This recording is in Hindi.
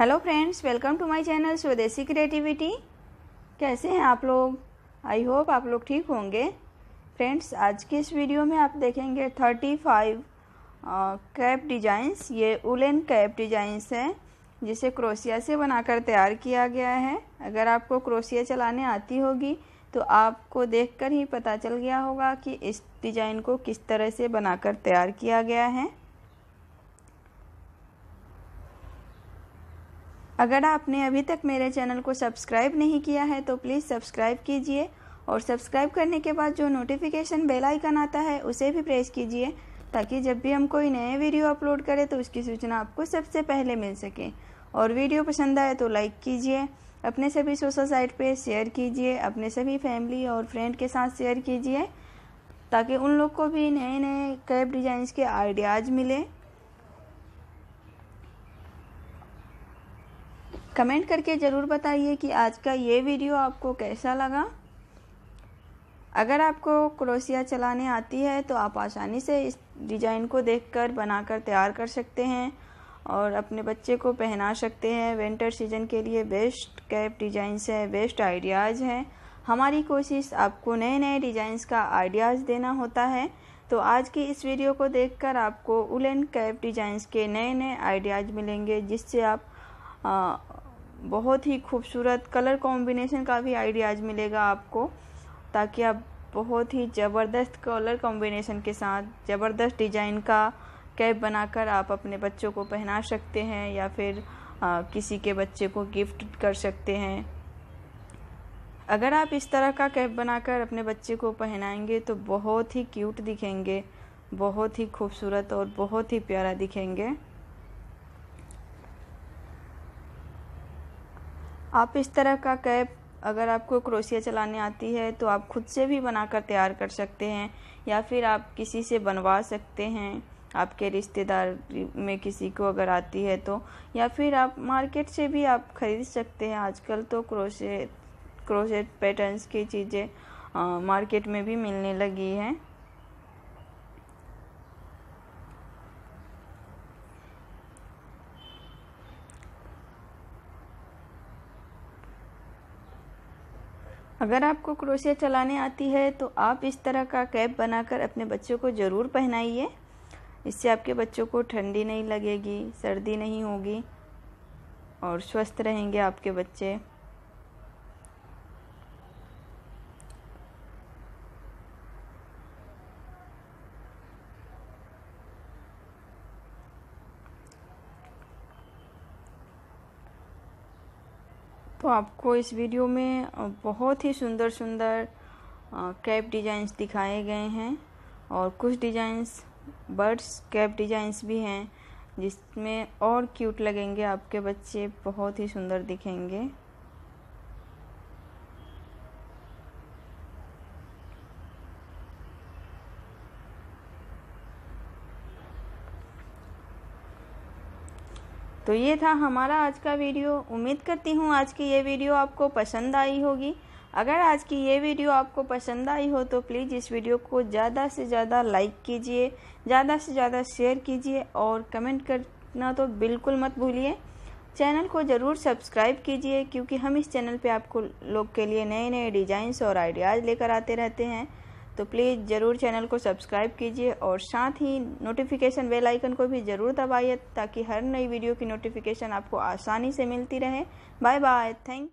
hello friends welcome to my channel Swadeshi creativity कैसे हैं आप लोग आई होप आप लोग ठीक होंगे फ्रेंड्स आज के इस वीडियो में आप देखेंगे थर्टी फाइव कैप डिजाइंस ये उलेन कैप डिजाइंस हैं जिसे क्रोसिया से बनाकर तैयार किया गया है अगर आपको क्रोसिया चलाने आती होगी तो आपको देखकर ही पता चल गया होगा कि इस डिज़ाइन को किस तरह से बनाकर तैयार किया गया है अगर आपने अभी तक मेरे चैनल को सब्सक्राइब नहीं किया है तो प्लीज़ सब्सक्राइब कीजिए और सब्सक्राइब करने के बाद जो नोटिफिकेशन बेल आइकन आता है उसे भी प्रेस कीजिए ताकि जब भी हम कोई नए वीडियो अपलोड करें तो उसकी सूचना आपको सबसे पहले मिल सके और वीडियो पसंद आए तो लाइक कीजिए अपने सभी सोशल साइट पे शेयर कीजिए अपने सभी फैमिली और फ्रेंड के साथ शेयर कीजिए ताकि उन लोग को भी नए नए कैब डिज़ाइंस के आइडियाज़ मिले कमेंट करके ज़रूर बताइए कि आज का ये वीडियो आपको कैसा लगा अगर आपको क्रोसिया चलाने आती है तो आप आसानी से इस डिज़ाइन को देखकर बनाकर तैयार कर सकते हैं और अपने बच्चे को पहना सकते हैं विंटर सीजन के लिए बेस्ट कैप डिज़ाइंस है बेस्ट आइडियाज़ हैं हमारी कोशिश आपको नए नए डिज़ाइंस का आइडियाज़ देना होता है तो आज की इस वीडियो को देखकर आपको उलन कैप डिज़ाइंस के नए नए आइडियाज़ मिलेंगे जिससे आप बहुत ही खूबसूरत कलर कॉम्बिनेशन का भी आइडियाज़ मिलेगा आपको ताकि आप बहुत ही ज़बरदस्त कलर कॉम्बिनेशन के साथ ज़बरदस्त डिज़ाइन का कैप बनाकर आप अपने बच्चों को पहना सकते हैं या फिर आ, किसी के बच्चे को गिफ्ट कर सकते हैं अगर आप इस तरह का कैप बनाकर अपने बच्चे को पहनाएंगे तो बहुत ही क्यूट दिखेंगे बहुत ही खूबसूरत और बहुत ही प्यारा दिखेंगे आप इस तरह का कैप अगर आपको क्रोशिया चलाने आती है तो आप खुद से भी बनाकर तैयार कर सकते हैं या फिर आप किसी से बनवा सकते हैं आपके रिश्तेदार में किसी को अगर आती है तो या फिर आप मार्केट से भी आप खरीद सकते हैं आजकल तो क्रोशे क्रोशेट पैटर्न्स की चीज़ें मार्केट में भी मिलने लगी हैं अगर आपको क्रोशिया चलाने आती है तो आप इस तरह का कैप बनाकर अपने बच्चों को ज़रूर पहनाइए इससे आपके बच्चों को ठंडी नहीं लगेगी सर्दी नहीं होगी और स्वस्थ रहेंगे आपके बच्चे तो आपको इस वीडियो में बहुत ही सुंदर सुंदर कैप डिजाइंस दिखाए गए हैं और कुछ डिजाइंस बर्ड्स कैप डिजाइंस भी हैं जिसमें और क्यूट लगेंगे आपके बच्चे बहुत ही सुंदर दिखेंगे तो ये था हमारा आज का वीडियो उम्मीद करती हूँ आज की ये वीडियो आपको पसंद आई होगी अगर आज की ये वीडियो आपको पसंद आई हो तो प्लीज़ इस वीडियो को ज़्यादा से ज़्यादा लाइक कीजिए ज़्यादा से ज़्यादा शेयर कीजिए और कमेंट करना तो बिल्कुल मत भूलिए चैनल को ज़रूर सब्सक्राइब कीजिए क्योंकि हम इस चैनल पे आपको लोग के लिए नए नए डिज़ाइंस और आइडियाज़ लेकर आते रहते हैं तो प्लीज़ ज़रूर चैनल को सब्सक्राइब कीजिए और साथ ही नोटिफिकेशन बेल आइकन को भी ज़रूर दबाइए ताकि हर नई वीडियो की नोटिफिकेशन आपको आसानी से मिलती रहे बाय बाय थैंक